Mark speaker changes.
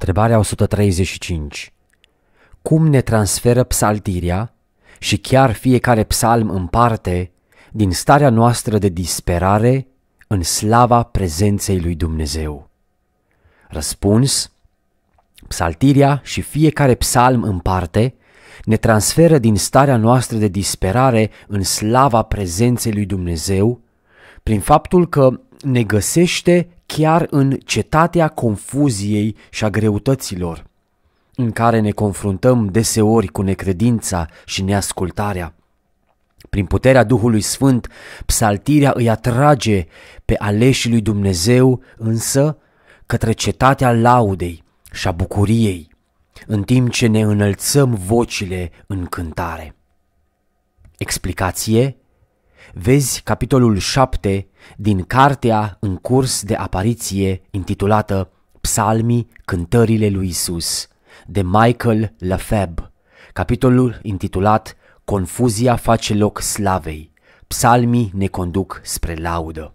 Speaker 1: Întrebarea 135. Cum ne transferă psaltiria și chiar fiecare psalm în parte din starea noastră de disperare în slava prezenței lui Dumnezeu? Răspuns. Psaltiria și fiecare psalm în parte ne transferă din starea noastră de disperare în slava prezenței lui Dumnezeu prin faptul că ne găsește chiar în cetatea confuziei și a greutăților, în care ne confruntăm deseori cu necredința și neascultarea. Prin puterea Duhului Sfânt, psaltirea îi atrage pe aleșii lui Dumnezeu însă către cetatea laudei și a bucuriei, în timp ce ne înălțăm vocile în cântare. Explicație vezi capitolul 7 din cartea în curs de apariție intitulată Psalmii Cântările lui Isus de Michael Lafeb, capitolul intitulat Confuzia face loc slavei, psalmii ne conduc spre laudă.